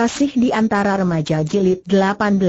Kasih di antara remaja jilid 18.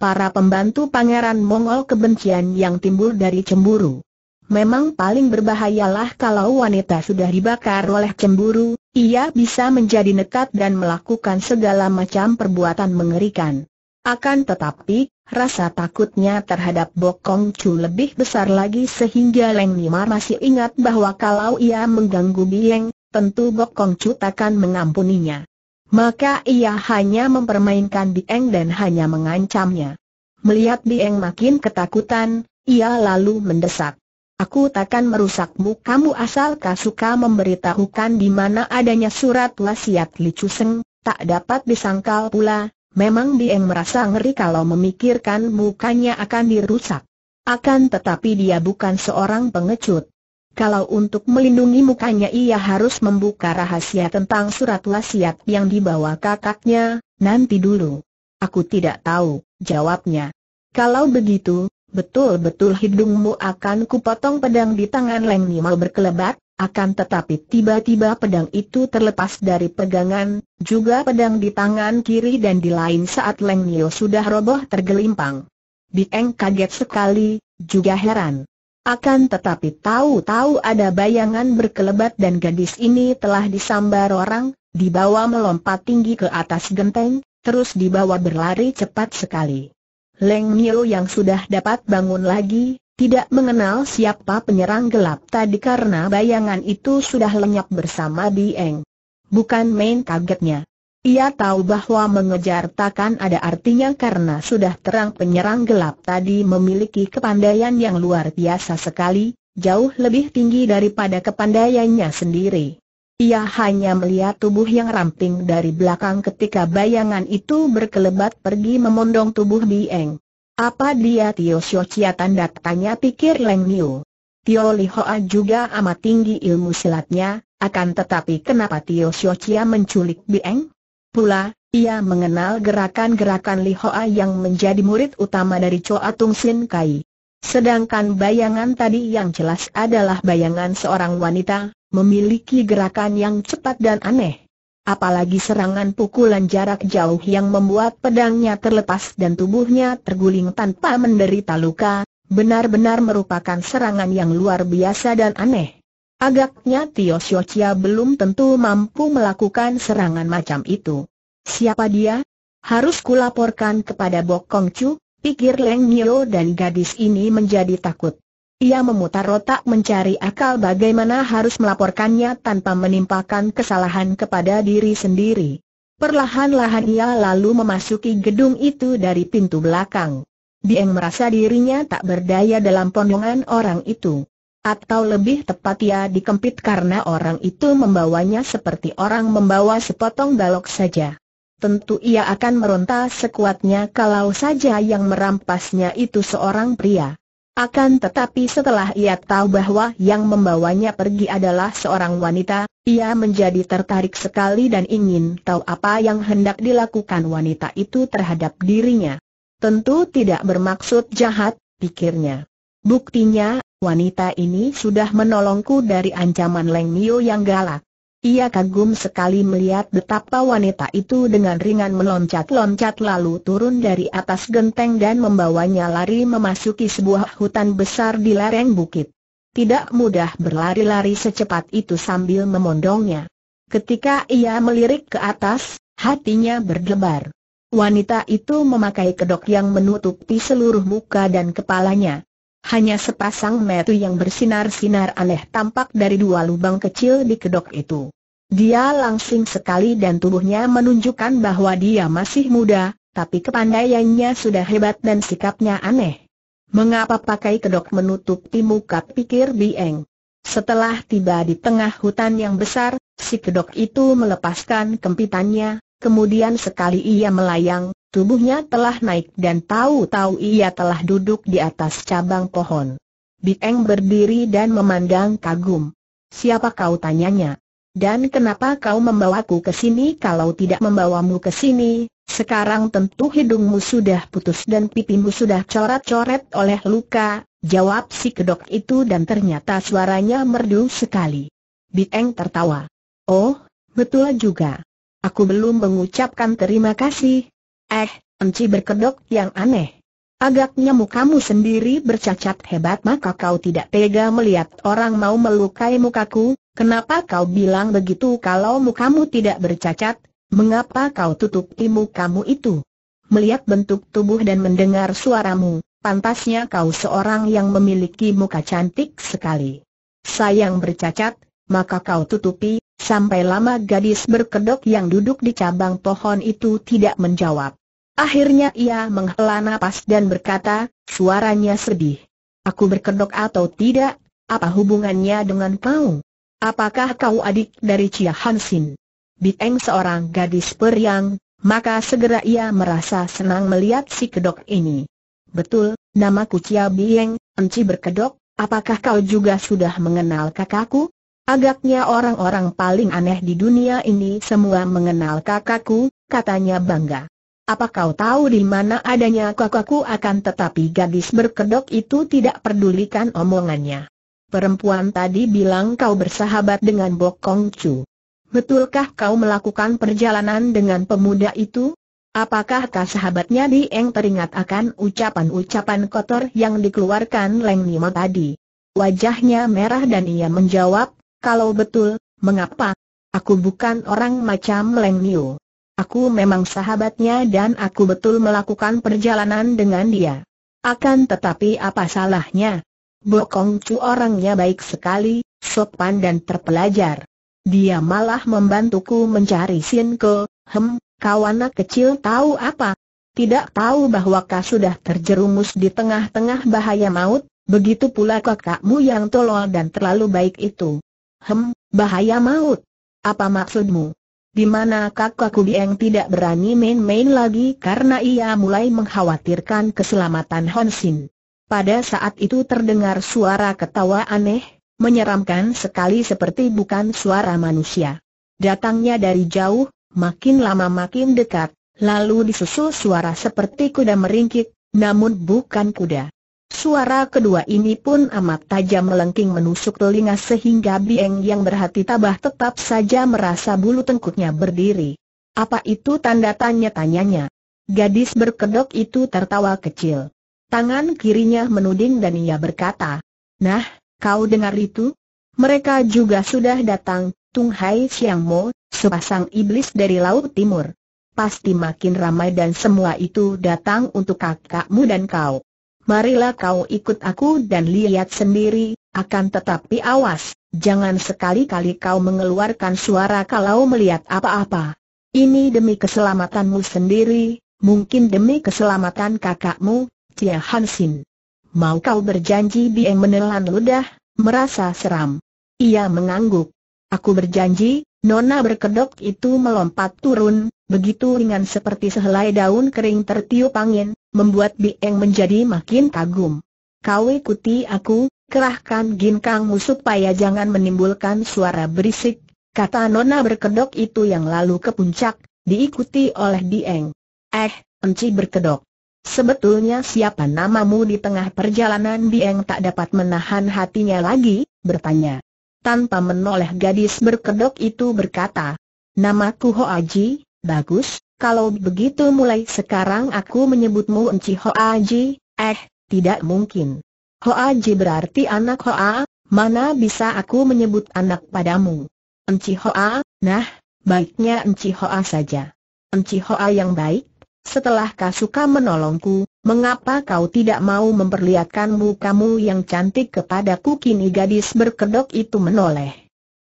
Para pembantu pangeran Mongol kebencian yang timbul dari cemburu. Memang paling berbahayalah kalau wanita sudah dibakar oleh cemburu, ia bisa menjadi nekat dan melakukan segala macam perbuatan mengerikan. Akan tetapi, rasa takutnya terhadap Bokong Chu lebih besar lagi sehingga Leng Nimar masih ingat bahwa kalau ia mengganggu Bieng, tentu Bokong Chu takkan mengampuninya. Maka ia hanya mempermainkan Dieng dan hanya mengancamnya. Melihat Dieng makin ketakutan, ia lalu mendesak. Aku takkan merusakmu kamu asal kasuka memberitahukan di mana adanya surat wasiat Li Chuseng, tak dapat disangkal pula, memang Dieng merasa ngeri kalau memikirkan mukanya akan dirusak. Akan tetapi dia bukan seorang pengecut. Kalau untuk melindungi mukanya ia harus membuka rahasia tentang surat wasiat yang dibawa kakaknya, nanti dulu. Aku tidak tahu, jawabnya. Kalau begitu, betul-betul hidungmu akan kupotong pedang di tangan Leng Nima berkelebat, akan tetapi tiba-tiba pedang itu terlepas dari pegangan, juga pedang di tangan kiri dan di lain saat Leng Nio sudah roboh tergelimpang. Bieng kaget sekali, juga heran. Akan tetapi tahu-tahu ada bayangan berkelebat dan gadis ini telah disambar orang, dibawa melompat tinggi ke atas genteng, terus dibawa berlari cepat sekali. Leng Mio yang sudah dapat bangun lagi, tidak mengenal siapa penyerang gelap tadi karena bayangan itu sudah lenyap bersama Bieng. Bukan main kagetnya. Ia tahu bahwa mengejar takkan ada artinya karena sudah terang penyerang gelap tadi memiliki kepandaian yang luar biasa sekali, jauh lebih tinggi daripada kepandaiannya sendiri. Ia hanya melihat tubuh yang ramping dari belakang ketika bayangan itu berkelebat pergi memondong tubuh Bieng. Apa dia Tio Cia tanda tanya pikir Leng Niu. Tio Li Hoa juga amat tinggi ilmu silatnya, akan tetapi kenapa Tio Cia menculik Bieng? Pula, ia mengenal gerakan-gerakan Li Hoa yang menjadi murid utama dari Choa Tung Sin Kai. Sedangkan bayangan tadi yang jelas adalah bayangan seorang wanita, memiliki gerakan yang cepat dan aneh. Apalagi serangan pukulan jarak jauh yang membuat pedangnya terlepas dan tubuhnya terguling tanpa menderita luka, benar-benar merupakan serangan yang luar biasa dan aneh. Agaknya Tio Chia belum tentu mampu melakukan serangan macam itu. Siapa dia? Harus kulaporkan kepada Bok Kong Chu, pikir Leng Nio dan gadis ini menjadi takut. Ia memutar otak mencari akal bagaimana harus melaporkannya tanpa menimpakan kesalahan kepada diri sendiri. Perlahan-lahan ia lalu memasuki gedung itu dari pintu belakang. Dieng merasa dirinya tak berdaya dalam pondongan orang itu. Atau lebih tepat ia ya dikempit karena orang itu membawanya seperti orang membawa sepotong balok saja. Tentu ia akan meronta sekuatnya kalau saja yang merampasnya itu seorang pria. Akan tetapi setelah ia tahu bahwa yang membawanya pergi adalah seorang wanita, ia menjadi tertarik sekali dan ingin tahu apa yang hendak dilakukan wanita itu terhadap dirinya. Tentu tidak bermaksud jahat, pikirnya. Buktinya, wanita ini sudah menolongku dari ancaman Leng Mio yang galak. Ia kagum sekali melihat betapa wanita itu dengan ringan meloncat-loncat lalu turun dari atas genteng dan membawanya lari memasuki sebuah hutan besar di lereng bukit. Tidak mudah berlari-lari secepat itu sambil memondongnya. Ketika ia melirik ke atas, hatinya berdebar. Wanita itu memakai kedok yang menutupi seluruh muka dan kepalanya. Hanya sepasang metu yang bersinar-sinar aneh tampak dari dua lubang kecil di kedok itu. Dia langsing sekali dan tubuhnya menunjukkan bahwa dia masih muda, tapi kepandaiannya sudah hebat dan sikapnya aneh. Mengapa pakai kedok menutupi muka pikir Bieng? Setelah tiba di tengah hutan yang besar, si kedok itu melepaskan kempitannya, kemudian sekali ia melayang, Tubuhnya telah naik dan tahu-tahu ia telah duduk di atas cabang pohon. Bieng berdiri dan memandang kagum. Siapa kau tanyanya? Dan kenapa kau membawaku ke sini kalau tidak membawamu ke sini? Sekarang tentu hidungmu sudah putus dan pipimu sudah coret-coret oleh luka, jawab si kedok itu dan ternyata suaranya merdu sekali. Bieng tertawa. Oh, betul juga. Aku belum mengucapkan terima kasih, Eh, Enci berkedok yang aneh. Agaknya mukamu sendiri bercacat hebat maka kau tidak tega melihat orang mau melukai mukaku, kenapa kau bilang begitu kalau mukamu tidak bercacat, mengapa kau tutupi mukamu itu? Melihat bentuk tubuh dan mendengar suaramu, pantasnya kau seorang yang memiliki muka cantik sekali. Sayang bercacat, maka kau tutupi, sampai lama gadis berkedok yang duduk di cabang pohon itu tidak menjawab. Akhirnya ia menghela nafas dan berkata, suaranya sedih. Aku berkedok atau tidak, apa hubungannya dengan kau? Apakah kau adik dari Chia Hansin? Bieng seorang gadis periang, maka segera ia merasa senang melihat si kedok ini. Betul, namaku Chia Bieng, Enci berkedok, apakah kau juga sudah mengenal kakakku? Agaknya orang-orang paling aneh di dunia ini semua mengenal kakakku, katanya bangga apa kau tahu di mana adanya kakakku akan tetapi gadis berkedok itu tidak pedulikan omongannya. Perempuan tadi bilang kau bersahabat dengan Bokong Chu. Betulkah kau melakukan perjalanan dengan pemuda itu? Apakah kah sahabatnya Dieng teringat akan ucapan-ucapan kotor yang dikeluarkan Leng Nima tadi? Wajahnya merah dan ia menjawab, kalau betul, mengapa? Aku bukan orang macam Leng Nio. Aku memang sahabatnya dan aku betul melakukan perjalanan dengan dia. Akan tetapi apa salahnya? Bokong Chu orangnya baik sekali, sopan dan terpelajar. Dia malah membantuku mencari Sin Ke, hem, kau kecil tahu apa? Tidak tahu bahwa kau sudah terjerumus di tengah-tengah bahaya maut, begitu pula kakakmu yang tolol dan terlalu baik itu. Hem, bahaya maut? Apa maksudmu? di mana kakakku yang tidak berani main-main lagi karena ia mulai mengkhawatirkan keselamatan Honsin. Pada saat itu terdengar suara ketawa aneh, menyeramkan sekali seperti bukan suara manusia. Datangnya dari jauh, makin lama makin dekat, lalu disusul suara seperti kuda meringkik, namun bukan kuda. Suara kedua ini pun amat tajam melengking menusuk telinga sehingga Bieng yang berhati tabah tetap saja merasa bulu tengkuknya berdiri. Apa itu tanda tanya-tanyanya? Gadis berkedok itu tertawa kecil. Tangan kirinya menuding dan ia berkata, Nah, kau dengar itu? Mereka juga sudah datang, Tung Hai Siang Mo, sepasang iblis dari Laut Timur. Pasti makin ramai dan semua itu datang untuk kakakmu dan kau marilah kau ikut aku dan lihat sendiri, akan tetapi awas, jangan sekali-kali kau mengeluarkan suara kalau melihat apa-apa. Ini demi keselamatanmu sendiri, mungkin demi keselamatan kakakmu, Cia Hansin. Mau kau berjanji biar menelan ludah, merasa seram. Ia mengangguk. Aku berjanji, Nona berkedok itu melompat turun, begitu ringan seperti sehelai daun kering tertiup angin, membuat Bieng menjadi makin kagum. Kau ikuti aku, kerahkan ginkangmu supaya jangan menimbulkan suara berisik, kata Nona berkedok itu yang lalu ke puncak, diikuti oleh Dieng. Eh, Enci berkedok. Sebetulnya siapa namamu di tengah perjalanan Dieng tak dapat menahan hatinya lagi, bertanya. Tanpa menoleh gadis berkedok itu berkata, Namaku Ho Aji, Bagus, kalau begitu mulai sekarang aku menyebutmu Enci Hoa Ji, eh, tidak mungkin. Hoa Ji berarti anak Hoa, mana bisa aku menyebut anak padamu? Enci Hoa, nah, baiknya Enci Hoa saja. Enci Hoa yang baik, setelah kau suka menolongku, mengapa kau tidak mau memperlihatkan mukamu yang cantik kepadaku? Kini gadis berkedok itu menoleh.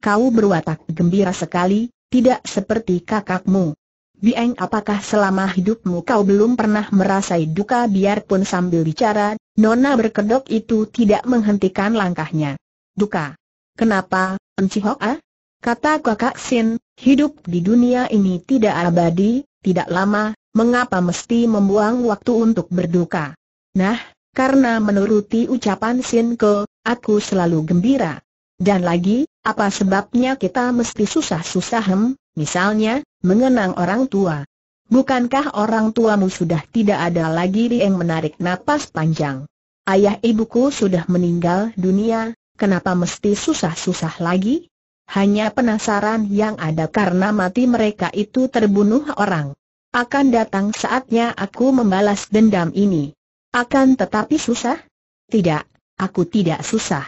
Kau berwatak gembira sekali, tidak seperti kakakmu. Bieng apakah selama hidupmu kau belum pernah merasai duka biarpun sambil bicara, Nona berkedok itu tidak menghentikan langkahnya. Duka. Kenapa, Encihoa? Ah? Kata kakak Sin, hidup di dunia ini tidak abadi, tidak lama, mengapa mesti membuang waktu untuk berduka? Nah, karena menuruti ucapan Sin Ke, aku selalu gembira. Dan lagi, apa sebabnya kita mesti susah-susah hem, Misalnya, mengenang orang tua. Bukankah orang tuamu sudah tidak ada lagi yang menarik napas panjang? Ayah ibuku sudah meninggal dunia, kenapa mesti susah-susah lagi? Hanya penasaran yang ada karena mati mereka itu terbunuh orang. Akan datang saatnya aku membalas dendam ini. Akan tetapi susah? Tidak, aku tidak susah.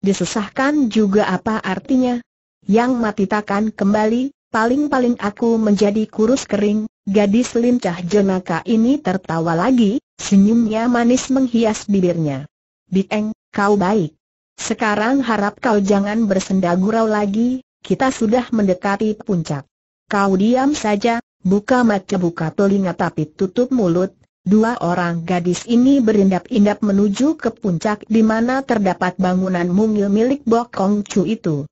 Disusahkan juga apa artinya? Yang mati takkan kembali, Paling-paling aku menjadi kurus kering, gadis lincah jenaka ini tertawa lagi, senyumnya manis menghias bibirnya. Bieng, kau baik. Sekarang harap kau jangan bersenda gurau lagi, kita sudah mendekati puncak. Kau diam saja, buka mata buka telinga tapi tutup mulut, Dua orang gadis ini berindap-indap menuju ke puncak di mana terdapat bangunan mungil milik Bokong Chu itu.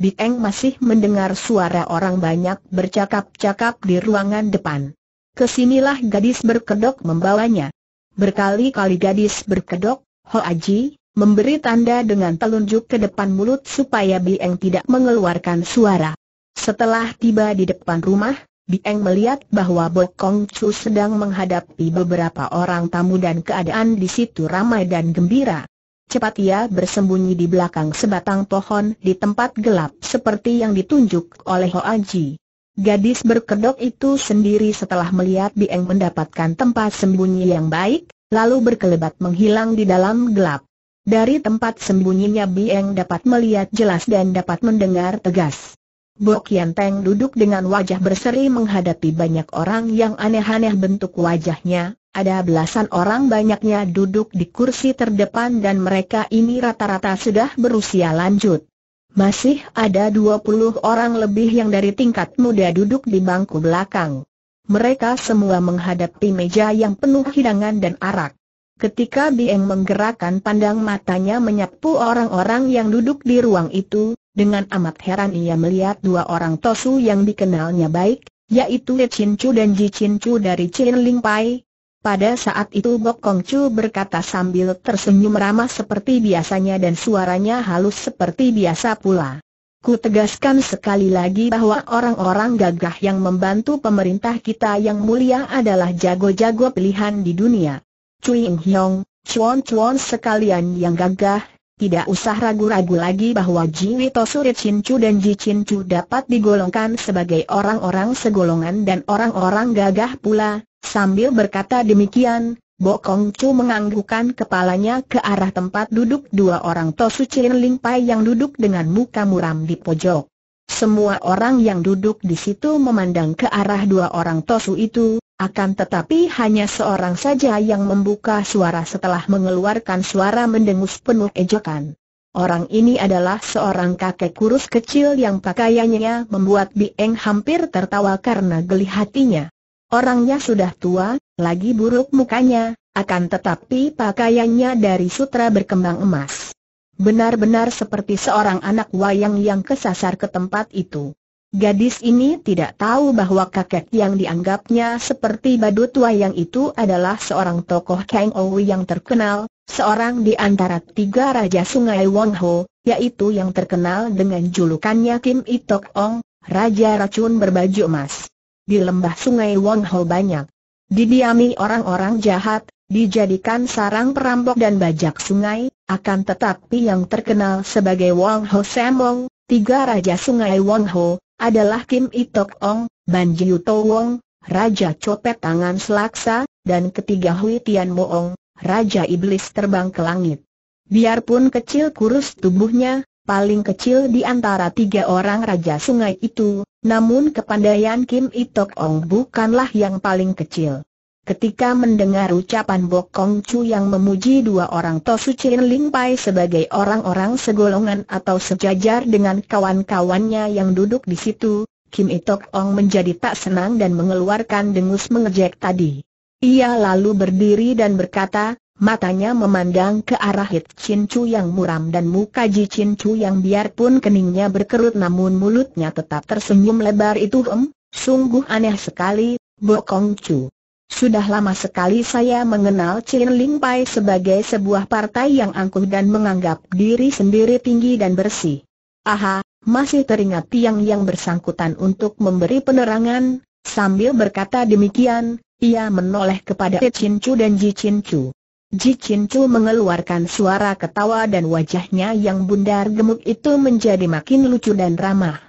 Bieng masih mendengar suara orang banyak bercakap-cakap di ruangan depan. Kesinilah gadis berkedok membawanya. Berkali-kali gadis berkedok, Ho Aji, memberi tanda dengan telunjuk ke depan mulut supaya Bieng tidak mengeluarkan suara. Setelah tiba di depan rumah, Bieng melihat bahwa Kong Chu sedang menghadapi beberapa orang tamu dan keadaan di situ ramai dan gembira. Cepat ia bersembunyi di belakang sebatang pohon di tempat gelap seperti yang ditunjuk oleh Ho Aji. Gadis berkedok itu sendiri setelah melihat Bieng mendapatkan tempat sembunyi yang baik, lalu berkelebat menghilang di dalam gelap. Dari tempat sembunyinya Bieng dapat melihat jelas dan dapat mendengar tegas. Bo Kian Teng duduk dengan wajah berseri menghadapi banyak orang yang aneh-aneh bentuk wajahnya, ada belasan orang banyaknya duduk di kursi terdepan dan mereka ini rata-rata sudah berusia lanjut. Masih ada 20 orang lebih yang dari tingkat muda duduk di bangku belakang. Mereka semua menghadapi meja yang penuh hidangan dan arak. Ketika Bieng menggerakkan pandang matanya menyapu orang-orang yang duduk di ruang itu, dengan amat heran ia melihat dua orang tosu yang dikenalnya baik, yaitu Li Chin Chu dan Ji Chin Chu dari Chin Ling Pai, pada saat itu Bok Kong Chu berkata sambil tersenyum ramah seperti biasanya dan suaranya halus seperti biasa pula. Ku tegaskan sekali lagi bahwa orang-orang gagah yang membantu pemerintah kita yang mulia adalah jago-jago pilihan di dunia. Cui Ing Hiong, cuan-cuan sekalian yang gagah, tidak usah ragu-ragu lagi bahwa Jiwito Chin Cincu dan Ji Cincu dapat digolongkan sebagai orang-orang segolongan dan orang-orang gagah pula, Sambil berkata demikian, Bokong Chu menganggukkan kepalanya ke arah tempat duduk dua orang Tosu Chin Ling Pai yang duduk dengan muka muram di pojok. Semua orang yang duduk di situ memandang ke arah dua orang Tosu itu, akan tetapi hanya seorang saja yang membuka suara setelah mengeluarkan suara mendengus penuh ejekan. Orang ini adalah seorang kakek kurus kecil yang pakaiannya membuat Bieng hampir tertawa karena geli hatinya. Orangnya sudah tua, lagi buruk mukanya, akan tetapi pakaiannya dari sutra berkembang emas. Benar-benar seperti seorang anak wayang yang kesasar ke tempat itu. Gadis ini tidak tahu bahwa kakek yang dianggapnya seperti badut wayang itu adalah seorang tokoh Kang Ou yang terkenal, seorang di antara tiga raja sungai Wong Ho, yaitu yang terkenal dengan julukannya Kim Itok Ong, Raja Racun Berbaju Emas di lembah sungai Wong Ho banyak. Didiami orang-orang jahat, dijadikan sarang perampok dan bajak sungai, akan tetapi yang terkenal sebagai Wong Ho Semong, tiga raja sungai Wong Ho, adalah Kim Itok Ong, Ban Jiu To Wong, Raja Copet Tangan Selaksa, dan ketiga Hui Tian Moong, Raja Iblis Terbang ke Langit. Biarpun kecil kurus tubuhnya, paling kecil di antara tiga orang Raja Sungai itu, namun kepandaian Kim Itok Ong bukanlah yang paling kecil. Ketika mendengar ucapan Bok Kong Chu yang memuji dua orang Tosu Chin Ling Pai sebagai orang-orang segolongan atau sejajar dengan kawan-kawannya yang duduk di situ, Kim Itok Ong menjadi tak senang dan mengeluarkan dengus mengejek tadi. Ia lalu berdiri dan berkata, Matanya memandang ke arah Hit Chin Chu yang muram dan muka Ji Chin Chu yang biarpun keningnya berkerut namun mulutnya tetap tersenyum lebar itu em, sungguh aneh sekali, Bo Kong Chu. Sudah lama sekali saya mengenal Chin Ling Pai sebagai sebuah partai yang angkuh dan menganggap diri sendiri tinggi dan bersih. Aha, masih teringat tiang yang bersangkutan untuk memberi penerangan, sambil berkata demikian, ia menoleh kepada Hit Chin Chu dan Ji Chin Chu. Ji Chin Chu mengeluarkan suara ketawa dan wajahnya yang bundar gemuk itu menjadi makin lucu dan ramah.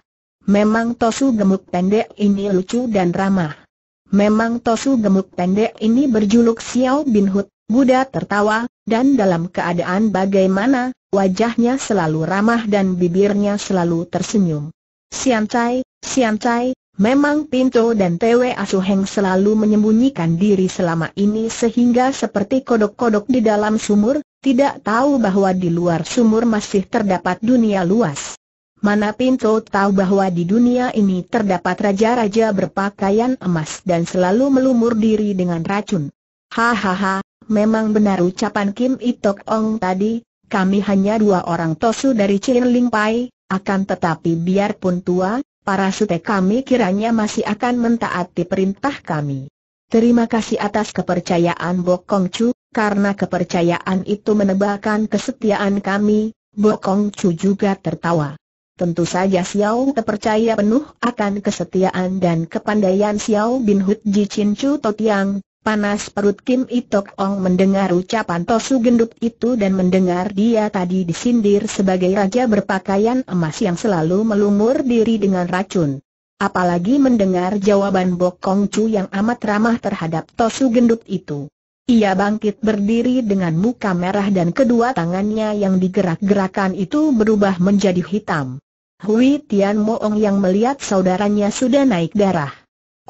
Memang Tosu gemuk pendek ini lucu dan ramah. Memang Tosu gemuk pendek ini berjuluk Xiao Bin Hut, Buddha tertawa, dan dalam keadaan bagaimana, wajahnya selalu ramah dan bibirnya selalu tersenyum. Siancai, Siancai, Memang Pinto dan TW Asuheng selalu menyembunyikan diri selama ini sehingga seperti kodok-kodok di dalam sumur, tidak tahu bahwa di luar sumur masih terdapat dunia luas. Mana Pinto tahu bahwa di dunia ini terdapat raja-raja berpakaian emas dan selalu melumur diri dengan racun. Hahaha, memang benar ucapan Kim Itok Ong tadi, kami hanya dua orang tosu dari Chin Ling Pai, akan tetapi biarpun tua, Para sute kami kiranya masih akan mentaati perintah kami. Terima kasih atas kepercayaan Bokong Chu, karena kepercayaan itu menebalkan kesetiaan kami, Bokong Chu juga tertawa. Tentu saja Xiao terpercaya penuh akan kesetiaan dan kepandaian Xiao bin Hu Ji Chin Chu Totiang, Panas perut Kim Itok Ong mendengar ucapan Tosu Gendut itu dan mendengar dia tadi disindir sebagai raja berpakaian emas yang selalu melumur diri dengan racun. Apalagi mendengar jawaban Kong Chu yang amat ramah terhadap Tosu Gendut itu. Ia bangkit berdiri dengan muka merah dan kedua tangannya yang digerak-gerakan itu berubah menjadi hitam. Hui Tian Moong yang melihat saudaranya sudah naik darah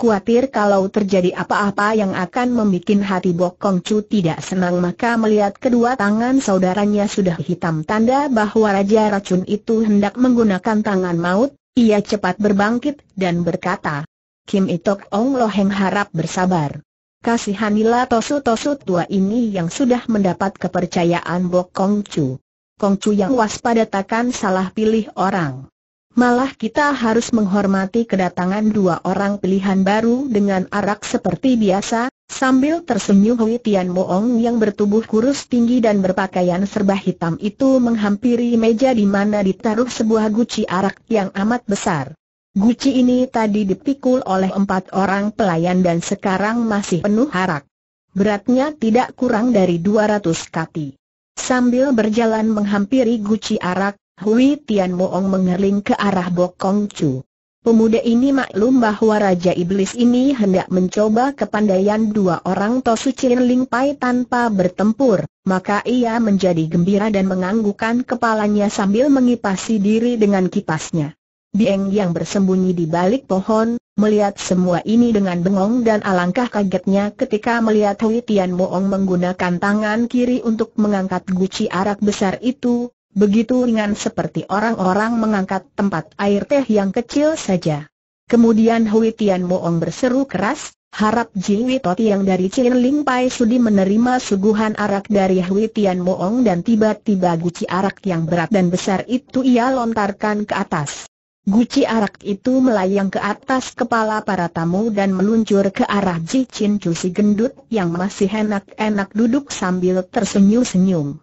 Kuatir kalau terjadi apa-apa yang akan membuat hati Bokong Chu tidak senang maka melihat kedua tangan saudaranya sudah hitam tanda bahwa Raja Racun itu hendak menggunakan tangan maut, ia cepat berbangkit dan berkata, Kim Itok Ong Loheng harap bersabar. Kasihanilah tosu-tosu tua ini yang sudah mendapat kepercayaan Bokong Chu. Kong Chu yang waspada takkan salah pilih orang. Malah kita harus menghormati kedatangan dua orang pilihan baru dengan arak seperti biasa, sambil tersenyum Hui Tian Moong yang bertubuh kurus tinggi dan berpakaian serba hitam itu menghampiri meja di mana ditaruh sebuah guci arak yang amat besar. Guci ini tadi dipikul oleh empat orang pelayan dan sekarang masih penuh arak. Beratnya tidak kurang dari 200 kati. Sambil berjalan menghampiri guci arak, Hui Tian Moong mengerling ke arah Bokong Chu. Pemuda ini maklum bahwa Raja Iblis ini hendak mencoba kepandaian dua orang Tosu Chin Ling Pai tanpa bertempur, maka ia menjadi gembira dan menganggukan kepalanya sambil mengipasi diri dengan kipasnya. Dieng yang bersembunyi di balik pohon, melihat semua ini dengan bengong dan alangkah kagetnya ketika melihat Hui Tian Moong menggunakan tangan kiri untuk mengangkat guci arak besar itu, begitu ringan seperti orang-orang mengangkat tempat air teh yang kecil saja. Kemudian Hui Tian Moong berseru keras, harap Jiwi Toti yang dari Chin Ling Pai Sudi menerima suguhan arak dari Hui Tian Moong dan tiba-tiba guci arak yang berat dan besar itu ia lontarkan ke atas. Guci arak itu melayang ke atas kepala para tamu dan meluncur ke arah Ji Chin Chu si gendut yang masih enak-enak duduk sambil tersenyum-senyum.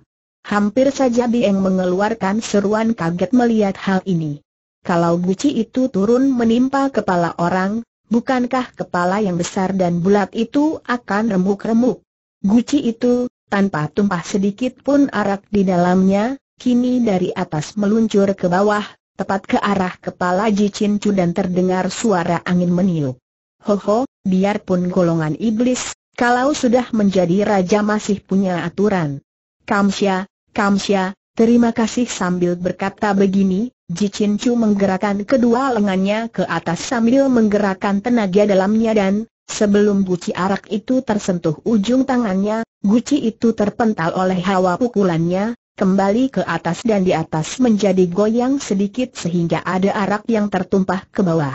Hampir saja Bieng mengeluarkan seruan kaget melihat hal ini. Kalau guci itu turun menimpa kepala orang, bukankah kepala yang besar dan bulat itu akan remuk-remuk? Guci itu, tanpa tumpah sedikit pun arak di dalamnya, kini dari atas meluncur ke bawah, tepat ke arah kepala Ji Chu dan terdengar suara angin meniup. Ho ho, biarpun golongan iblis, kalau sudah menjadi raja masih punya aturan. Kamsya, Kamsia, terima kasih sambil berkata begini, Ji Chin Chu menggerakkan kedua lengannya ke atas sambil menggerakkan tenaga dalamnya dan, sebelum guci arak itu tersentuh ujung tangannya, guci itu terpental oleh hawa pukulannya, kembali ke atas dan di atas menjadi goyang sedikit sehingga ada arak yang tertumpah ke bawah.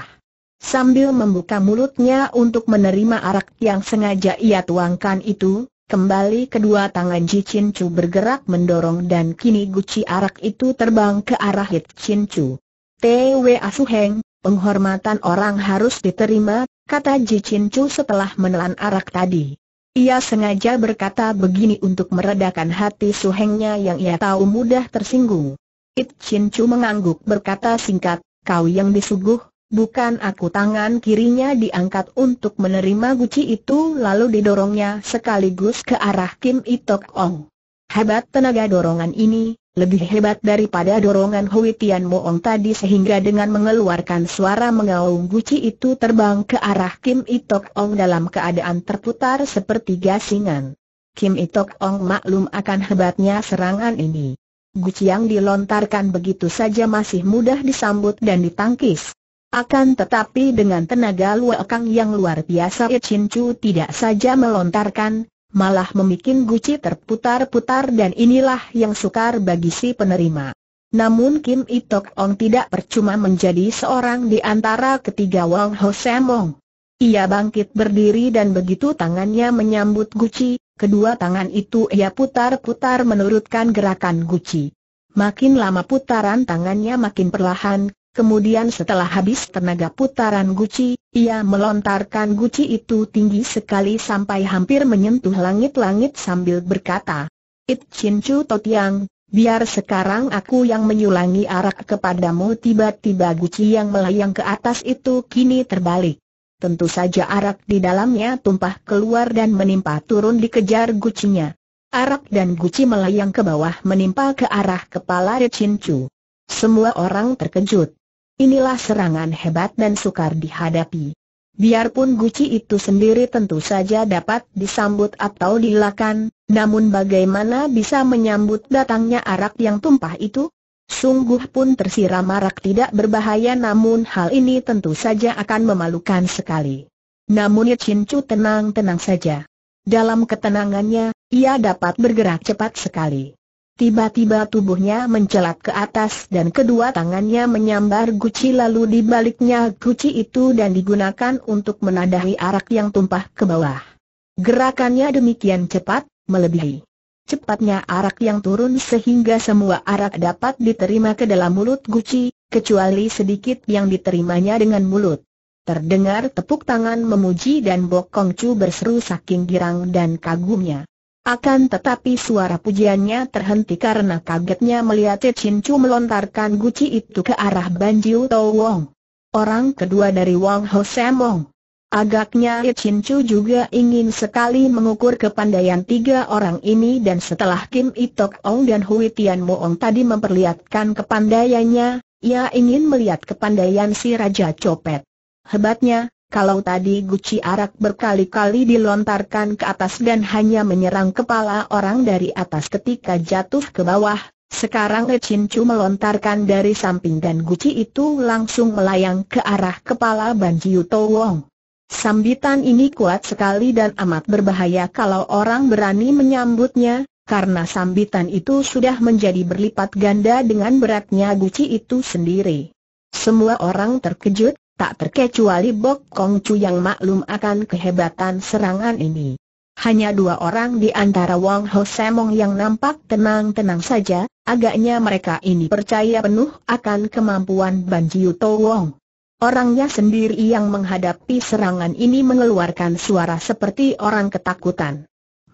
Sambil membuka mulutnya untuk menerima arak yang sengaja ia tuangkan itu, Kembali kedua tangan Ji Chin Chu bergerak mendorong dan kini guci arak itu terbang ke arah Hit Chin Chu. T.W. Asuheng, penghormatan orang harus diterima, kata Ji Chin Chu setelah menelan arak tadi. Ia sengaja berkata begini untuk meredakan hati suhengnya yang ia tahu mudah tersinggung. Hit Chin Chu mengangguk berkata singkat, kau yang disuguh, Bukan aku tangan kirinya diangkat untuk menerima guci itu lalu didorongnya sekaligus ke arah Kim Itok Ong. Hebat tenaga dorongan ini, lebih hebat daripada dorongan Hui Tian Moong tadi sehingga dengan mengeluarkan suara mengaung guci itu terbang ke arah Kim Itok Ong dalam keadaan terputar seperti gasingan. Kim Itok Ong maklum akan hebatnya serangan ini. Guci yang dilontarkan begitu saja masih mudah disambut dan ditangkis. Akan tetapi dengan tenaga luakang yang luar biasa Ichin Chu tidak saja melontarkan, malah memikin guci terputar-putar dan inilah yang sukar bagi si penerima. Namun Kim Itok Ong tidak percuma menjadi seorang di antara ketiga Wang Ho Semong. Ia bangkit berdiri dan begitu tangannya menyambut guci, kedua tangan itu ia putar-putar menurutkan gerakan guci. Makin lama putaran tangannya makin perlahan, Kemudian setelah habis tenaga putaran guci, ia melontarkan guci itu tinggi sekali sampai hampir menyentuh langit-langit sambil berkata, It Chin Chu Totiang, biar sekarang aku yang menyulangi arak kepadamu tiba-tiba guci yang melayang ke atas itu kini terbalik. Tentu saja arak di dalamnya tumpah keluar dan menimpa turun dikejar gucinya. Arak dan guci melayang ke bawah menimpa ke arah kepala Chin Chu. Semua orang terkejut. Inilah serangan hebat dan sukar dihadapi. Biarpun guci itu sendiri tentu saja dapat disambut atau dilakan, namun bagaimana bisa menyambut datangnya arak yang tumpah itu? Sungguh pun tersiram arak tidak berbahaya namun hal ini tentu saja akan memalukan sekali. Namun ya Chin Chu tenang-tenang saja. Dalam ketenangannya, ia dapat bergerak cepat sekali. Tiba-tiba tubuhnya mencelat ke atas dan kedua tangannya menyambar guci lalu dibaliknya guci itu dan digunakan untuk menadahi arak yang tumpah ke bawah. Gerakannya demikian cepat, melebihi cepatnya arak yang turun sehingga semua arak dapat diterima ke dalam mulut guci, kecuali sedikit yang diterimanya dengan mulut. Terdengar tepuk tangan memuji dan Bok Kong Chu berseru saking girang dan kagumnya. Akan tetapi suara pujiannya terhenti karena kagetnya melihat Cincu Chu melontarkan guci itu ke arah Ban Jiu Tau Wong. Orang kedua dari Wang Ho Wong. Agaknya Cincu Chu juga ingin sekali mengukur kepandaian tiga orang ini dan setelah Kim Itok Ong dan Hui Tian Moong tadi memperlihatkan kepandaiannya, ia ingin melihat kepandaian si Raja Copet. Hebatnya, kalau tadi guci arak berkali-kali dilontarkan ke atas dan hanya menyerang kepala orang dari atas ketika jatuh ke bawah, sekarang Ecincu melontarkan dari samping dan guci itu langsung melayang ke arah kepala Ban Jiu Wong. Sambitan ini kuat sekali dan amat berbahaya kalau orang berani menyambutnya, karena sambitan itu sudah menjadi berlipat ganda dengan beratnya guci itu sendiri. Semua orang terkejut, tak terkecuali Bok Kong Chu yang maklum akan kehebatan serangan ini. Hanya dua orang di antara Wang Ho Semong yang nampak tenang-tenang saja, agaknya mereka ini percaya penuh akan kemampuan Ban Jiu To Wong. Orangnya sendiri yang menghadapi serangan ini mengeluarkan suara seperti orang ketakutan.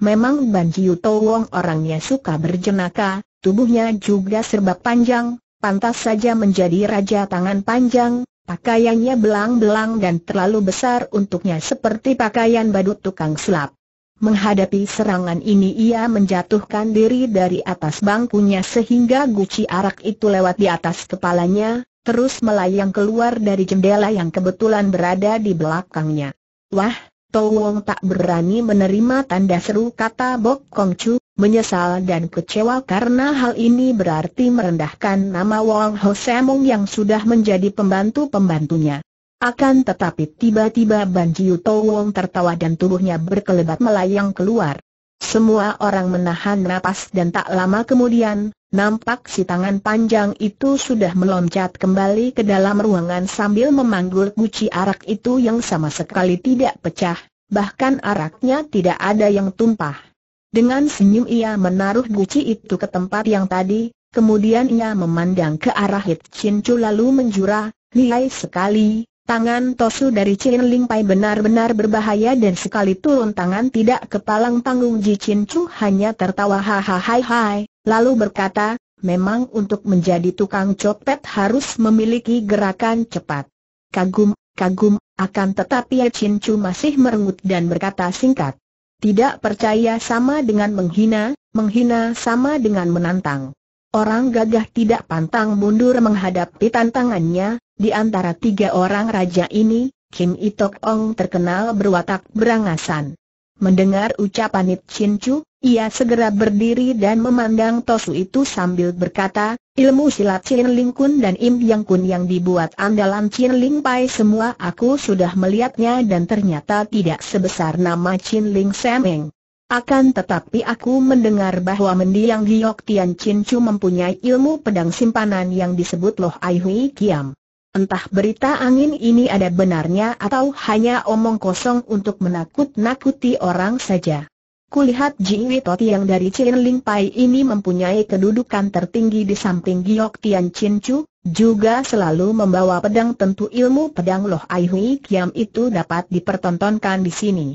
Memang Ban Jiu To Wong orangnya suka berjenaka, tubuhnya juga serba panjang, pantas saja menjadi raja tangan panjang, Pakaiannya belang-belang dan terlalu besar untuknya seperti pakaian badut tukang sulap. Menghadapi serangan ini ia menjatuhkan diri dari atas bangkunya sehingga guci arak itu lewat di atas kepalanya, terus melayang keluar dari jendela yang kebetulan berada di belakangnya. Wah, Towong tak berani menerima tanda seru kata Bok Kong Chu, menyesal dan kecewa karena hal ini berarti merendahkan nama Wang Ho Semung yang sudah menjadi pembantu-pembantunya. Akan tetapi tiba-tiba Ban Jiu Wong tertawa dan tubuhnya berkelebat melayang keluar. Semua orang menahan napas dan tak lama kemudian, nampak si tangan panjang itu sudah meloncat kembali ke dalam ruangan sambil memanggul guci arak itu yang sama sekali tidak pecah, bahkan araknya tidak ada yang tumpah. Dengan senyum ia menaruh guci itu ke tempat yang tadi, kemudian ia memandang ke arah Hit Chin Chu lalu menjura, lihai sekali, tangan Tosu dari Chin Ling Pai benar-benar berbahaya dan sekali turun tangan tidak kepalang panggung Ji Chin Chu hanya tertawa hahaha lalu berkata, memang untuk menjadi tukang copet harus memiliki gerakan cepat. Kagum, kagum, akan tetapi Chin Chu masih merengut dan berkata singkat. Tidak percaya sama dengan menghina, menghina sama dengan menantang. Orang gagah tidak pantang mundur menghadapi tantangannya, di antara tiga orang raja ini, Kim Itok Ong terkenal berwatak berangasan. Mendengar ucapan Nip Chin Chu, ia segera berdiri dan memandang Tosu itu sambil berkata, ilmu silat Chin Ling Kun dan Im Yang Kun yang dibuat andalan Chin Ling Pai semua aku sudah melihatnya dan ternyata tidak sebesar nama Chin Ling Semeng. Akan tetapi aku mendengar bahwa mendiang Giyok Tian Chin Chu mempunyai ilmu pedang simpanan yang disebut Loh Ai Hui Kiam. Entah berita angin ini ada benarnya atau hanya omong kosong untuk menakut-nakuti orang saja. Kulihat Jing Toti yang dari Cien Ling Pai ini mempunyai kedudukan tertinggi di samping Giok Tian Chin Chu, juga selalu membawa pedang tentu ilmu pedang Loh Ai Hui Kiam itu dapat dipertontonkan di sini.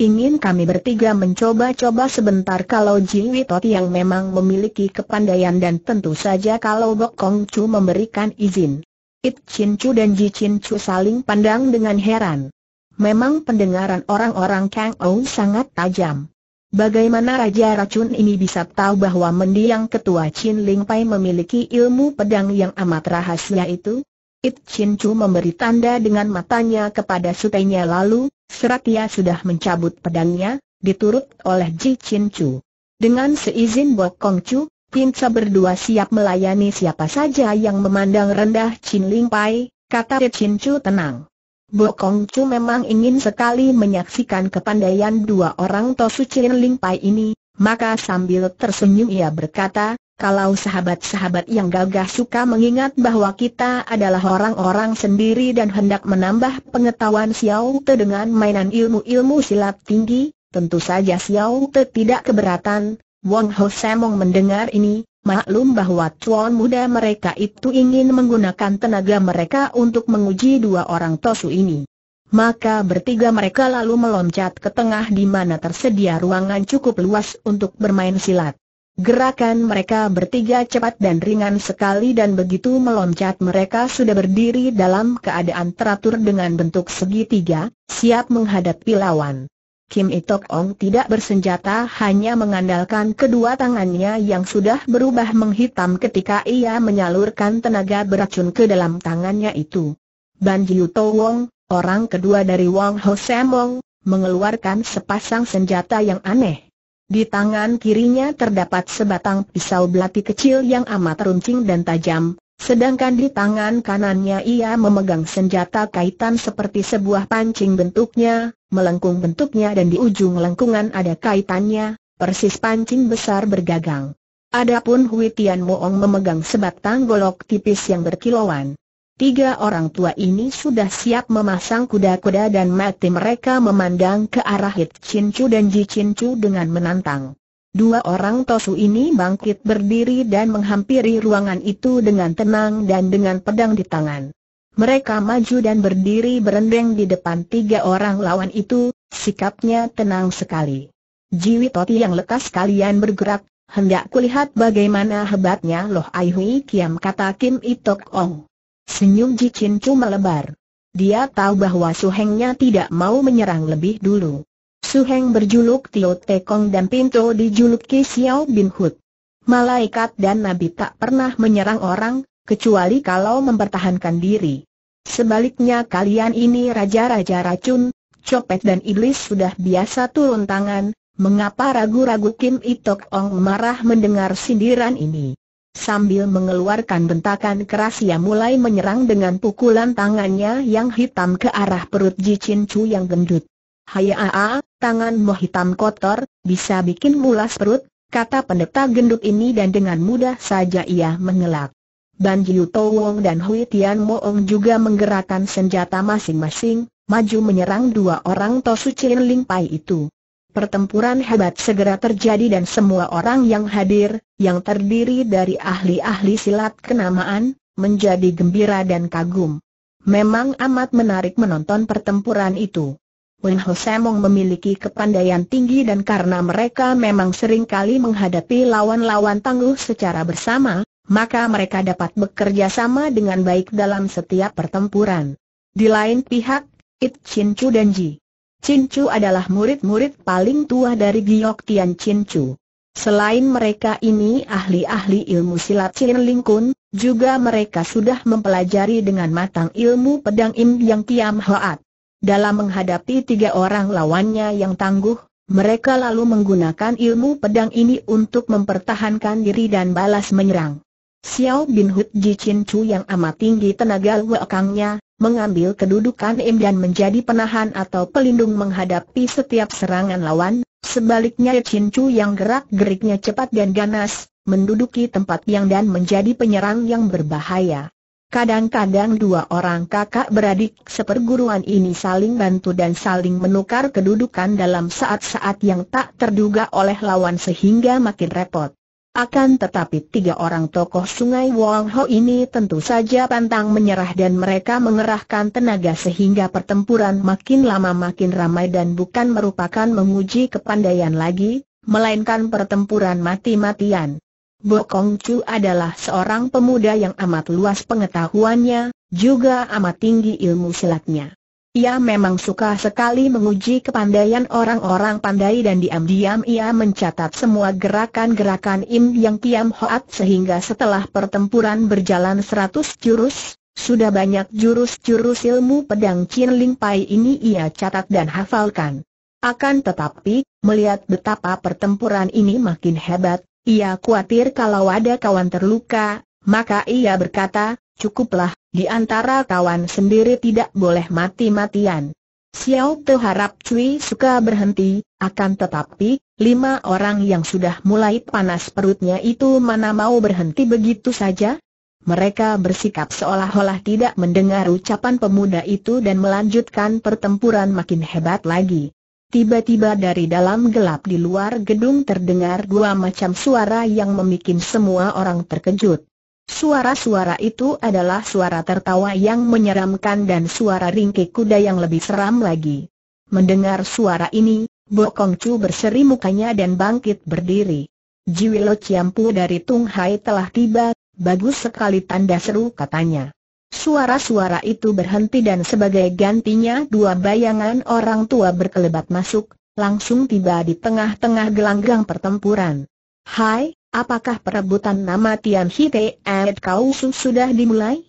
Ingin kami bertiga mencoba-coba sebentar kalau Jing Toti yang memang memiliki kepandaian dan tentu saja kalau Bok Kong Chu memberikan izin. It Chin Chu dan Ji Chin Chu saling pandang dengan heran. Memang pendengaran orang-orang Kang Ou sangat tajam. Bagaimana Raja Racun ini bisa tahu bahwa mendiang ketua Chin Ling Pai memiliki ilmu pedang yang amat rahasia itu? It Chin Chu memberi tanda dengan matanya kepada sutenya lalu, serat ia sudah mencabut pedangnya, diturut oleh Ji Chin Chu. Dengan seizin Bok Kong Chu, Pinca berdua siap melayani siapa saja yang memandang rendah Chin Ling Pai, kata Chin Chu tenang. Bokong Chu memang ingin sekali menyaksikan kepandaian dua orang Tosu Chin Ling Pai ini, maka sambil tersenyum ia berkata, kalau sahabat-sahabat yang gagah suka mengingat bahwa kita adalah orang-orang sendiri dan hendak menambah pengetahuan Xiao Te dengan mainan ilmu-ilmu silat tinggi, tentu saja Xiao Te tidak keberatan, Wong Ho Samong mendengar ini, maklum bahwa tuan muda mereka itu ingin menggunakan tenaga mereka untuk menguji dua orang tosu ini. Maka bertiga mereka lalu meloncat ke tengah di mana tersedia ruangan cukup luas untuk bermain silat. Gerakan mereka bertiga cepat dan ringan sekali dan begitu meloncat mereka sudah berdiri dalam keadaan teratur dengan bentuk segitiga, siap menghadapi lawan. Kim Itok Ong tidak bersenjata hanya mengandalkan kedua tangannya yang sudah berubah menghitam ketika ia menyalurkan tenaga beracun ke dalam tangannya itu. Ban Jiu To Wong, orang kedua dari Wong Ho Sam Wong, mengeluarkan sepasang senjata yang aneh. Di tangan kirinya terdapat sebatang pisau belati kecil yang amat runcing dan tajam, Sedangkan di tangan kanannya ia memegang senjata kaitan seperti sebuah pancing bentuknya, melengkung bentuknya dan di ujung lengkungan ada kaitannya, persis pancing besar bergagang. Adapun Hui Tian Moong memegang sebatang golok tipis yang berkilauan. Tiga orang tua ini sudah siap memasang kuda-kuda dan mati mereka memandang ke arah Hit Chin Chu dan Ji Chin Chu dengan menantang. Dua orang tosu ini bangkit berdiri dan menghampiri ruangan itu dengan tenang dan dengan pedang di tangan. Mereka maju dan berdiri berendeng di depan tiga orang lawan itu, sikapnya tenang sekali. Jiwi Toti yang lekas kalian bergerak, hendak kulihat bagaimana hebatnya Loh Ai Hui Kiam kata Kim Itok Ong. Senyum Ji Chin Chu melebar. Dia tahu bahwa Su Hengnya tidak mau menyerang lebih dulu. Su Heng berjuluk Tio Tekong dan Pinto dijuluki Xiao Bin Hood. Malaikat dan Nabi tak pernah menyerang orang, kecuali kalau mempertahankan diri. Sebaliknya kalian ini raja-raja racun, copet dan iblis sudah biasa turun tangan, mengapa ragu-ragu Kim Itok Ong marah mendengar sindiran ini? Sambil mengeluarkan bentakan keras ia mulai menyerang dengan pukulan tangannya yang hitam ke arah perut Ji Chin Chu yang gendut. Hayaa, tanganmu hitam kotor, bisa bikin mulas perut, kata pendeta gendut ini dan dengan mudah saja ia mengelak. Ban Jiu Wong dan Hui Tian Moong juga menggerakkan senjata masing-masing, maju menyerang dua orang Tosu Chin Ling Pai itu. Pertempuran hebat segera terjadi dan semua orang yang hadir, yang terdiri dari ahli-ahli silat kenamaan, menjadi gembira dan kagum. Memang amat menarik menonton pertempuran itu. Wen Semong memiliki kepandaian tinggi dan karena mereka memang sering kali menghadapi lawan-lawan tangguh secara bersama, maka mereka dapat bekerja sama dengan baik dalam setiap pertempuran. Di lain pihak, It Chin Chu dan Ji Chin Chu adalah murid-murid paling tua dari Giok Tian Chin Chu. Selain mereka ini ahli-ahli ilmu silat Chin Ling Kun, juga mereka sudah mempelajari dengan matang ilmu pedang Im Yang Tiam Hoat. Dalam menghadapi tiga orang lawannya yang tangguh, mereka lalu menggunakan ilmu pedang ini untuk mempertahankan diri dan balas menyerang. Xiao Bin Hut Ji Chin Chu yang amat tinggi tenaga wakangnya, mengambil kedudukan Im dan menjadi penahan atau pelindung menghadapi setiap serangan lawan, sebaliknya Chin Chu yang gerak-geriknya cepat dan ganas, menduduki tempat yang dan menjadi penyerang yang berbahaya. Kadang-kadang dua orang kakak beradik seperguruan ini saling bantu dan saling menukar kedudukan dalam saat-saat yang tak terduga oleh lawan sehingga makin repot. Akan tetapi tiga orang tokoh sungai Wong Ho ini tentu saja pantang menyerah dan mereka mengerahkan tenaga sehingga pertempuran makin lama makin ramai dan bukan merupakan menguji kepandaian lagi, melainkan pertempuran mati-matian. Bokong Chu adalah seorang pemuda yang amat luas pengetahuannya, juga amat tinggi ilmu silatnya. Ia memang suka sekali menguji kepandaian orang-orang pandai dan diam-diam ia mencatat semua gerakan-gerakan Im Yang Kiam Hoat sehingga setelah pertempuran berjalan seratus jurus, sudah banyak jurus-jurus ilmu pedang Chin Ling Pai ini ia catat dan hafalkan. Akan tetapi, melihat betapa pertempuran ini makin hebat, ia khawatir kalau ada kawan terluka, maka ia berkata, Cukuplah, di antara kawan sendiri tidak boleh mati-matian. Xiao Te harap Cui suka berhenti, akan tetapi, lima orang yang sudah mulai panas perutnya itu mana mau berhenti begitu saja? Mereka bersikap seolah-olah tidak mendengar ucapan pemuda itu dan melanjutkan pertempuran makin hebat lagi. Tiba-tiba dari dalam gelap di luar gedung terdengar dua macam suara yang membuat semua orang terkejut. Suara-suara itu adalah suara tertawa yang menyeramkan dan suara ringkik kuda yang lebih seram lagi. Mendengar suara ini, Bokong Chu berseri mukanya dan bangkit berdiri. Jiwilo Ciampu dari Tung Hai telah tiba, bagus sekali tanda seru katanya. Suara-suara itu berhenti dan sebagai gantinya dua bayangan orang tua berkelebat masuk, langsung tiba di tengah-tengah gelanggang pertempuran. Hai, Apakah perebutan nama Tian Hite Ed Kau Su sudah dimulai?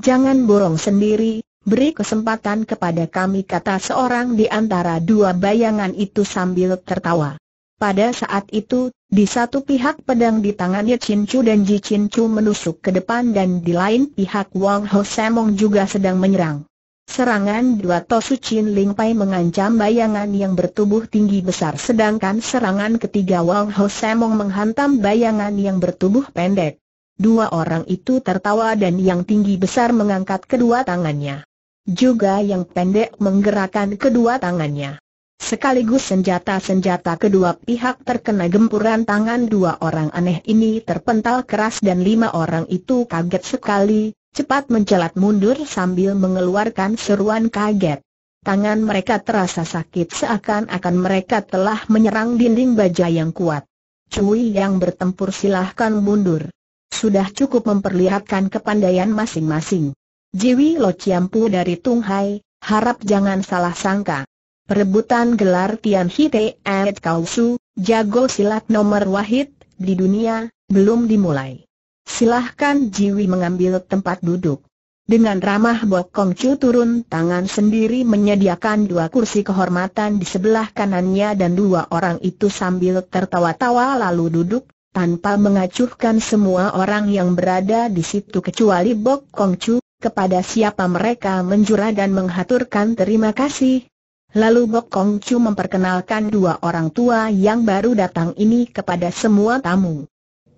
Jangan borong sendiri, beri kesempatan kepada kami kata seorang di antara dua bayangan itu sambil tertawa. Pada saat itu, di satu pihak pedang di tangannya Chin Chu dan Ji Chin Chu menusuk ke depan dan di lain pihak Wang Ho Semong juga sedang menyerang. Serangan dua Tosu Chin Ling Pai mengancam bayangan yang bertubuh tinggi besar sedangkan serangan ketiga Wang Ho Semong menghantam bayangan yang bertubuh pendek. Dua orang itu tertawa dan yang tinggi besar mengangkat kedua tangannya. Juga yang pendek menggerakkan kedua tangannya. Sekaligus senjata-senjata kedua pihak terkena gempuran tangan dua orang aneh ini terpental keras dan lima orang itu kaget sekali, cepat mencelat mundur sambil mengeluarkan seruan kaget. Tangan mereka terasa sakit seakan-akan mereka telah menyerang dinding baja yang kuat. Cui yang bertempur silahkan mundur. Sudah cukup memperlihatkan kepandaian masing-masing. Jiwi Lo Ciampu dari Tung Hai, harap jangan salah sangka. Perebutan gelar Tian Hite Et Kausu, jago silat nomor wahid, di dunia, belum dimulai. Silahkan Jiwi mengambil tempat duduk. Dengan ramah Bok Kong Chu turun tangan sendiri menyediakan dua kursi kehormatan di sebelah kanannya dan dua orang itu sambil tertawa-tawa lalu duduk, tanpa mengacuhkan semua orang yang berada di situ kecuali Bok Kong Chu, kepada siapa mereka menjura dan menghaturkan terima kasih. Lalu Bok Kong Chu memperkenalkan dua orang tua yang baru datang ini kepada semua tamu.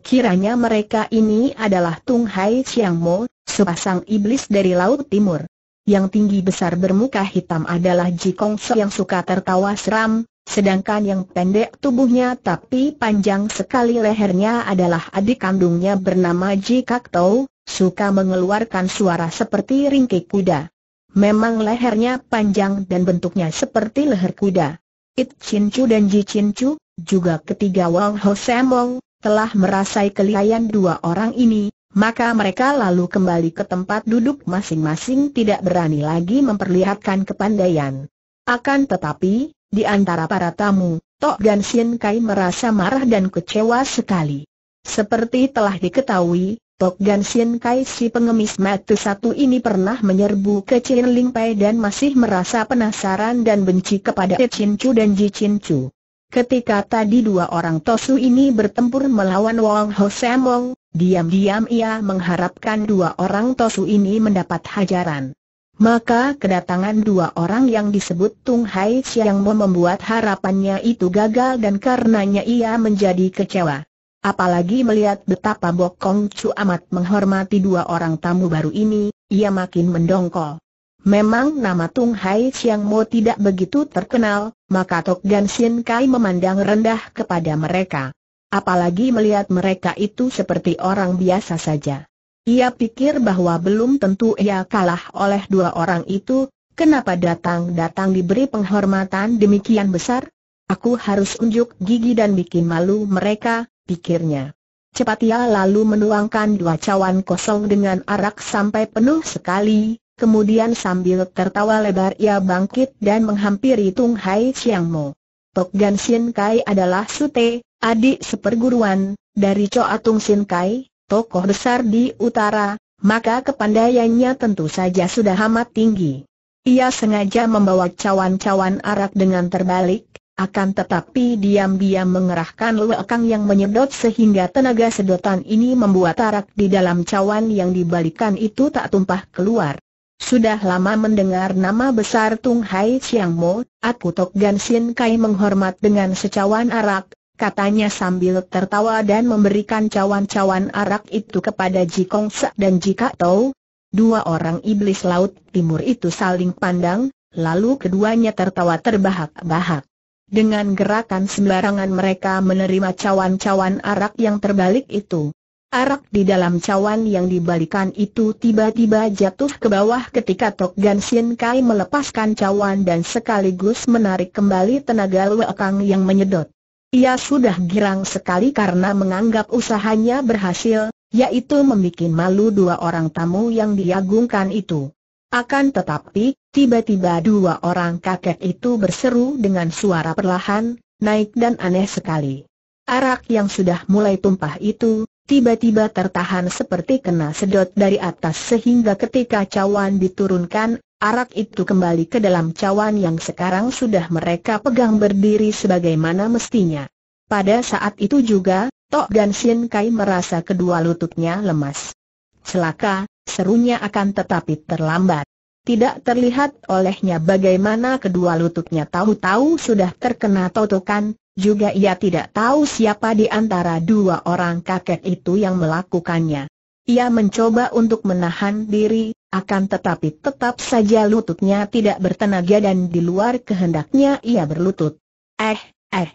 Kiranya mereka ini adalah Tung Hai Chiang Mo, sepasang iblis dari Laut Timur. Yang tinggi besar bermuka hitam adalah Ji Kong Se yang suka tertawa seram, sedangkan yang pendek tubuhnya tapi panjang sekali lehernya adalah adik kandungnya bernama Ji Kak Tau, suka mengeluarkan suara seperti ringkik kuda. Memang lehernya panjang dan bentuknya seperti leher kuda. It Chin Chu dan Ji Chin Chu, juga ketiga Wang Ho Semong, telah merasai kelihayan dua orang ini, maka mereka lalu kembali ke tempat duduk masing-masing tidak berani lagi memperlihatkan kepandaian. Akan tetapi, di antara para tamu, Tok Gan Sien Kai merasa marah dan kecewa sekali. Seperti telah diketahui, Tok Gan Sien Kai si pengemis mati satu ini pernah menyerbu ke Chin Ling Pai dan masih merasa penasaran dan benci kepada Chin Chu dan Ji Chin Chu. Ketika tadi dua orang Tosu ini bertempur melawan Wong Ho Semong, diam-diam ia mengharapkan dua orang Tosu ini mendapat hajaran. Maka kedatangan dua orang yang disebut Tung Hai Siang membuat harapannya itu gagal dan karenanya ia menjadi kecewa. Apalagi melihat betapa Bokong Chu amat menghormati dua orang tamu baru ini, ia makin mendongkol. Memang nama Tung Hai Chiang Mo tidak begitu terkenal, maka Tok Gan Sin Kai memandang rendah kepada mereka. Apalagi melihat mereka itu seperti orang biasa saja. Ia pikir bahwa belum tentu ia kalah oleh dua orang itu, kenapa datang-datang diberi penghormatan demikian besar? Aku harus unjuk gigi dan bikin malu mereka, pikirnya. Cepat ia lalu menuangkan dua cawan kosong dengan arak sampai penuh sekali, Kemudian sambil tertawa lebar ia bangkit dan menghampiri Tung Hai Siang Mo. Tok Gan Sin Kai adalah Sute, adik seperguruan, dari Choa Tung Sin Kai, tokoh besar di utara, maka kepandaiannya tentu saja sudah amat tinggi. Ia sengaja membawa cawan-cawan arak dengan terbalik, akan tetapi diam-diam mengerahkan lekang yang menyedot sehingga tenaga sedotan ini membuat arak di dalam cawan yang dibalikan itu tak tumpah keluar. Sudah lama mendengar nama besar Tung Hai Chiang Mo, aku Tok Gan Sin Kai menghormat dengan secawan arak, katanya sambil tertawa dan memberikan cawan-cawan arak itu kepada Ji Kong Sa dan Ji Kak Tau. Dua orang iblis laut timur itu saling pandang, lalu keduanya tertawa terbahak-bahak. Dengan gerakan sembarangan mereka menerima cawan-cawan arak yang terbalik itu. Arak di dalam cawan yang dibalikan itu tiba-tiba jatuh ke bawah ketika Tok Gan Sin Kai melepaskan cawan dan sekaligus menarik kembali tenaga Wekang yang menyedot. Ia sudah girang sekali karena menganggap usahanya berhasil, yaitu membuat malu dua orang tamu yang diagungkan itu. Akan tetapi, tiba-tiba dua orang kakek itu berseru dengan suara perlahan, naik dan aneh sekali. Arak yang sudah mulai tumpah itu, tiba-tiba tertahan seperti kena sedot dari atas sehingga ketika cawan diturunkan, arak itu kembali ke dalam cawan yang sekarang sudah mereka pegang berdiri sebagaimana mestinya. Pada saat itu juga, Tok Gan Sin Kai merasa kedua lututnya lemas. Celaka, serunya akan tetapi terlambat. Tidak terlihat olehnya bagaimana kedua lututnya tahu-tahu sudah terkena totokan, juga ia tidak tahu siapa di antara dua orang kakek itu yang melakukannya. Ia mencoba untuk menahan diri, akan tetapi tetap saja lututnya tidak bertenaga dan di luar kehendaknya ia berlutut. Eh, eh.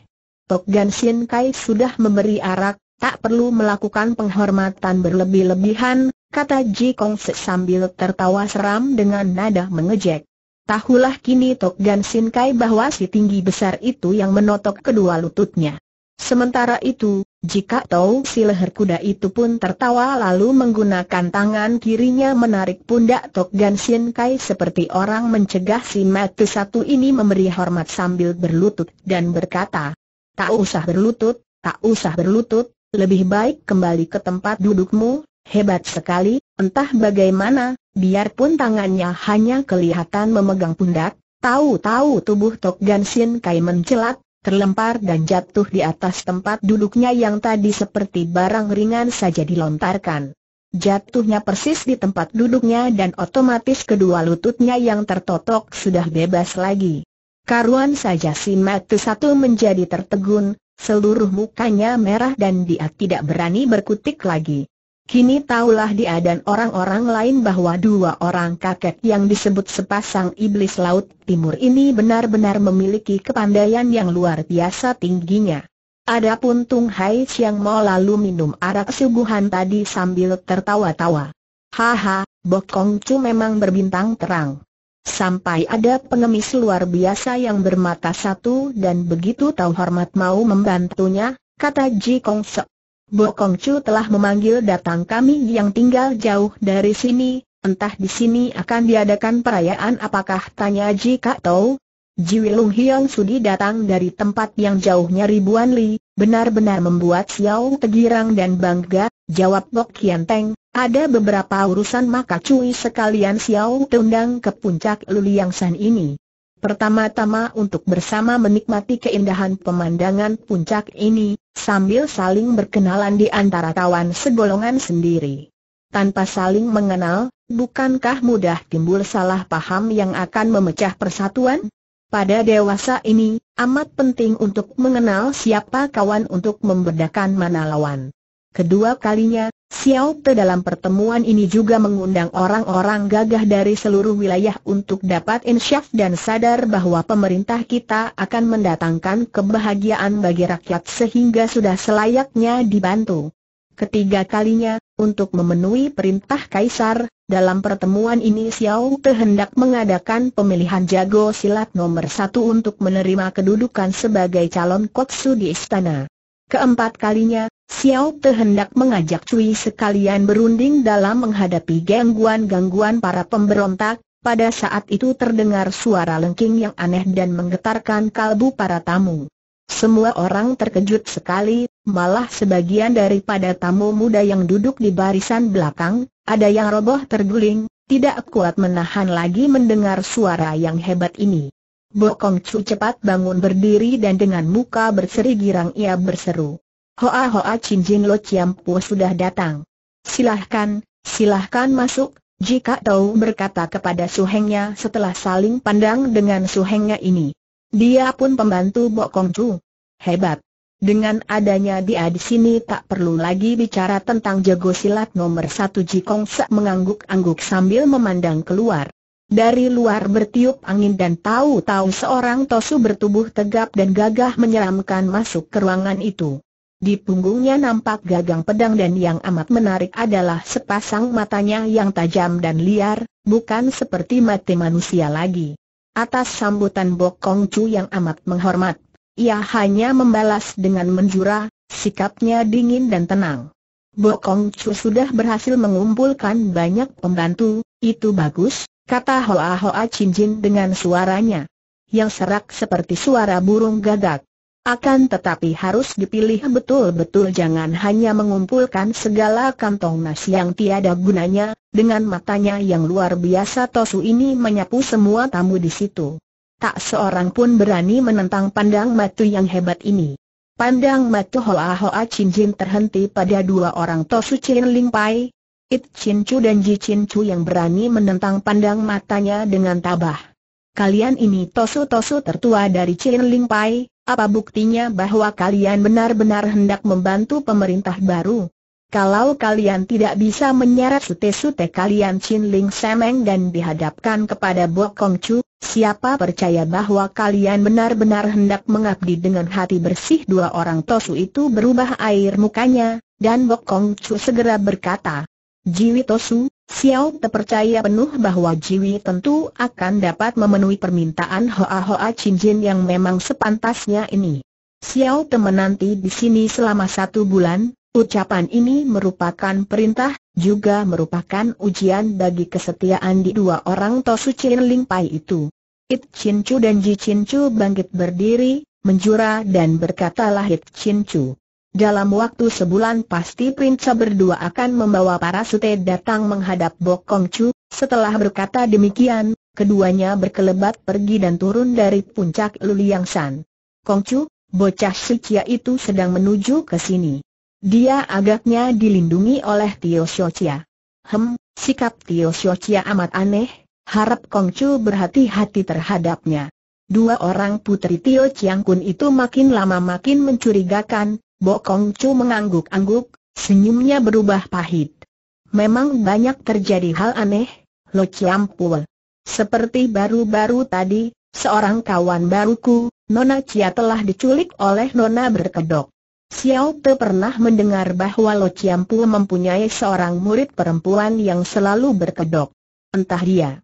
Tok Gan Shin Kai sudah memberi arak, tak perlu melakukan penghormatan berlebih-lebihan, kata Ji Kong Se sambil tertawa seram dengan nada mengejek. Tahulah kini Tok Gan Sin Kai bahwa si tinggi besar itu yang menotok kedua lututnya. Sementara itu, jika tahu si leher kuda itu pun tertawa lalu menggunakan tangan kirinya menarik pundak Tok Gan Sin Kai seperti orang mencegah si mati satu ini memberi hormat sambil berlutut dan berkata, Tak usah berlutut, tak usah berlutut, lebih baik kembali ke tempat dudukmu, hebat sekali, entah bagaimana, Biarpun tangannya hanya kelihatan memegang pundak, tahu-tahu tubuh Tok Gansin Kai mencelat, terlempar dan jatuh di atas tempat duduknya yang tadi seperti barang ringan saja dilontarkan. Jatuhnya persis di tempat duduknya dan otomatis kedua lututnya yang tertotok sudah bebas lagi. Karuan saja si Matu satu menjadi tertegun, seluruh mukanya merah dan dia tidak berani berkutik lagi. Kini taulah dia dan orang-orang lain bahwa dua orang kakek yang disebut sepasang iblis laut timur ini benar-benar memiliki kepandaian yang luar biasa tingginya. Adapun Tung Hai Chiang mau lalu minum arak suguhan tadi sambil tertawa-tawa. Haha, Bokong Chu memang berbintang terang. Sampai ada pengemis luar biasa yang bermata satu dan begitu tahu hormat mau membantunya, kata Ji Kong Sek. Bokong Chu telah memanggil datang kami yang tinggal jauh dari sini, entah di sini akan diadakan perayaan apakah tanya jika Ji Wilung Hiong Sudi datang dari tempat yang jauhnya ribuan li, benar-benar membuat Xiao tegirang dan bangga, jawab Bok Kian Teng, ada beberapa urusan maka cuy sekalian Xiao tundang ke puncak Luliang San ini. Pertama-tama untuk bersama menikmati keindahan pemandangan puncak ini, sambil saling berkenalan di antara kawan segolongan sendiri. Tanpa saling mengenal, bukankah mudah timbul salah paham yang akan memecah persatuan? Pada dewasa ini, amat penting untuk mengenal siapa kawan untuk membedakan mana lawan. Kedua kalinya, Xiao Te dalam pertemuan ini juga mengundang orang-orang gagah dari seluruh wilayah untuk dapat insyaf dan sadar bahwa pemerintah kita akan mendatangkan kebahagiaan bagi rakyat sehingga sudah selayaknya dibantu. Ketiga kalinya, untuk memenuhi perintah Kaisar, dalam pertemuan ini Xiao Te hendak mengadakan pemilihan jago silat nomor satu untuk menerima kedudukan sebagai calon kotsu di istana. Keempat kalinya, Xiao Te hendak mengajak Cui sekalian berunding dalam menghadapi gangguan-gangguan para pemberontak, pada saat itu terdengar suara lengking yang aneh dan menggetarkan kalbu para tamu. Semua orang terkejut sekali, malah sebagian daripada tamu muda yang duduk di barisan belakang, ada yang roboh terguling, tidak kuat menahan lagi mendengar suara yang hebat ini. Bokong Cu cepat bangun berdiri dan dengan muka berseri girang ia berseru. Hoa Hoa Chin Jin Lo Chiam Po sudah datang. Silahkan, silahkan masuk, jika tahu berkata kepada suhengnya setelah saling pandang dengan suhengnya ini. Dia pun pembantu Bok Kong Chu. Hebat. Dengan adanya dia di sini tak perlu lagi bicara tentang jago silat nomor satu Jikong Se mengangguk-angguk sambil memandang keluar. Dari luar bertiup angin dan tahu-tahu seorang Tosu bertubuh tegap dan gagah menyeramkan masuk ke ruangan itu. Di punggungnya nampak gagang pedang dan yang amat menarik adalah sepasang matanya yang tajam dan liar, bukan seperti mata manusia lagi. Atas sambutan Bok Kong Chu yang amat menghormat, ia hanya membalas dengan menjura, sikapnya dingin dan tenang. Bok Kong Chu sudah berhasil mengumpulkan banyak pembantu, itu bagus, kata Hoa Hoa Chin Jin dengan suaranya. Yang serak seperti suara burung gagak. Akan tetapi harus dipilih betul-betul jangan hanya mengumpulkan segala kantong nasi yang tiada gunanya, dengan matanya yang luar biasa Tosu ini menyapu semua tamu di situ. Tak seorang pun berani menentang pandang matu yang hebat ini. Pandang matu Hoa Hoa Chin Jin terhenti pada dua orang Tosu Chin Ling Pai, It Chin Chu dan Ji Chin Chu yang berani menentang pandang matanya dengan tabah. Kalian ini Tosu Tosu tertua dari Chin Ling Pai, apa buktinya bahwa kalian benar-benar hendak membantu pemerintah baru? Kalau kalian tidak bisa menyeret sute-sute kalian Chin Ling Semeng dan dihadapkan kepada Bo Kong Chu, siapa percaya bahwa kalian benar-benar hendak mengabdi dengan hati bersih dua orang tosu itu berubah air mukanya, dan Bo Kong Chu segera berkata, Jiwi Tosu, Xiao Te penuh bahwa Jiwi tentu akan dapat memenuhi permintaan Hoa Hoa Chin Jin yang memang sepantasnya ini. Xiao Te menanti di sini selama satu bulan, ucapan ini merupakan perintah, juga merupakan ujian bagi kesetiaan di dua orang Tosu Chin Ling Pai itu. It Chin Chu dan Ji Chin Chu bangkit berdiri, menjura dan berkatalah It Chin Chu. Dalam waktu sebulan pasti Prince berdua akan membawa para sute datang menghadap Bok Kong Chu. Setelah berkata demikian, keduanya berkelebat pergi dan turun dari puncak Luliang San. Kong Chu, bocah Sikia itu sedang menuju ke sini. Dia agaknya dilindungi oleh Tio Xiaochia. Hem, sikap Tio Xiaochia amat aneh, harap Kong Chu berhati-hati terhadapnya. Dua orang putri Tio Chiang Kun itu makin lama makin mencurigakan, Bokong Chu mengangguk-angguk, senyumnya berubah pahit. Memang banyak terjadi hal aneh, Lo Pul. Seperti baru-baru tadi, seorang kawan baruku, Nona Cia telah diculik oleh Nona berkedok. Xiao Te pernah mendengar bahwa Lo Pul mempunyai seorang murid perempuan yang selalu berkedok. Entah dia